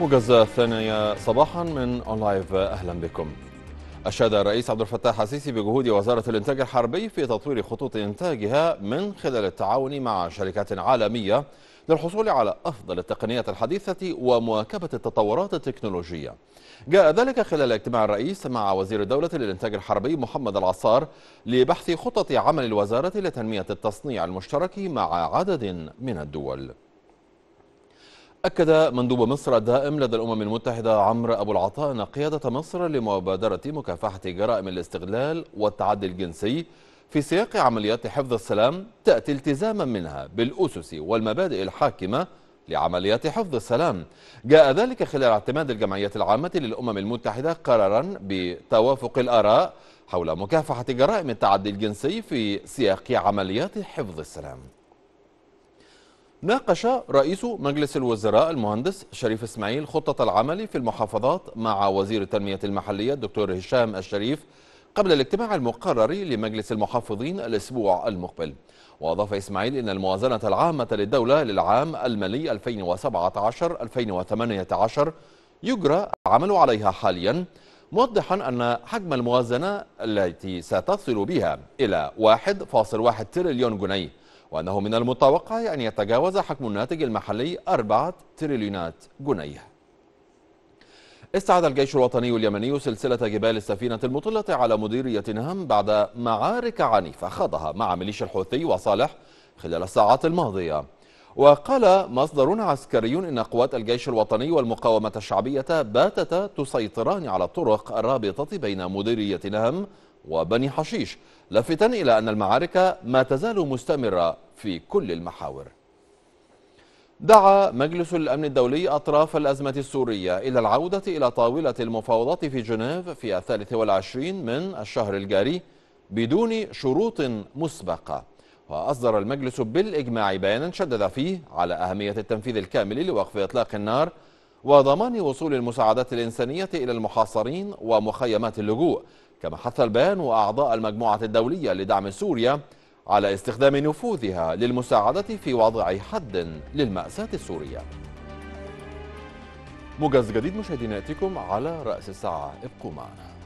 موجز الثانية صباحا من اون لايف أهلا بكم أشاد الرئيس عبد الفتاح السيسي بجهود وزارة الإنتاج الحربي في تطوير خطوط إنتاجها من خلال التعاون مع شركات عالمية للحصول على أفضل التقنيات الحديثة ومواكبة التطورات التكنولوجية جاء ذلك خلال اجتماع الرئيس مع وزير الدولة للإنتاج الحربي محمد العصار لبحث خطط عمل الوزارة لتنمية التصنيع المشترك مع عدد من الدول أكد مندوب مصر الدائم لدى الأمم المتحدة عمرو أبو العطاء أن قيادة مصر لمبادرة مكافحة جرائم الاستغلال والتعدي الجنسي في سياق عمليات حفظ السلام تأتي التزاما منها بالأسس والمبادئ الحاكمة لعمليات حفظ السلام جاء ذلك خلال اعتماد الجمعية العامة للأمم المتحدة قرارا بتوافق الآراء حول مكافحة جرائم التعدي الجنسي في سياق عمليات حفظ السلام ناقش رئيس مجلس الوزراء المهندس شريف اسماعيل خطة العمل في المحافظات مع وزير التنمية المحلية الدكتور هشام الشريف قبل الاجتماع المقرر لمجلس المحافظين الأسبوع المقبل وأضاف إسماعيل أن الموازنة العامة للدولة للعام المالي 2017-2018 يجرى العمل عليها حاليا موضحا أن حجم الموازنة التي ستصل بها إلى 1.1 تريليون جنيه وأنه من المتوقع أن يتجاوز حجم الناتج المحلي 4 تريليونات جنيه استعاد الجيش الوطني اليمني سلسلة جبال السفينة المطلة على مديرية نهم بعد معارك عنيفة خاضها مع ميليشيا الحوثي وصالح خلال الساعات الماضية وقال مصدر عسكري إن قوات الجيش الوطني والمقاومة الشعبية باتتا تسيطران على الطرق الرابطة بين مديرية نهم وبني حشيش لافتا إلى أن المعارك ما تزال مستمرة في كل المحاور دعا مجلس الأمن الدولي أطراف الأزمة السورية إلى العودة إلى طاولة المفاوضات في جنيف في الثالث والعشرين من الشهر الجاري بدون شروط مسبقة وأصدر المجلس بالإجماع بيانا شدد فيه على أهمية التنفيذ الكامل لوقف إطلاق النار وضمان وصول المساعدات الإنسانية إلى المحاصرين ومخيمات اللجوء كما حث البيان وأعضاء المجموعة الدولية لدعم سوريا على استخدام نفوذها للمساعدة في وضع حد للمأساة السورية موجز جديد مشاهدينا على رأس الساعة ابقوا معنا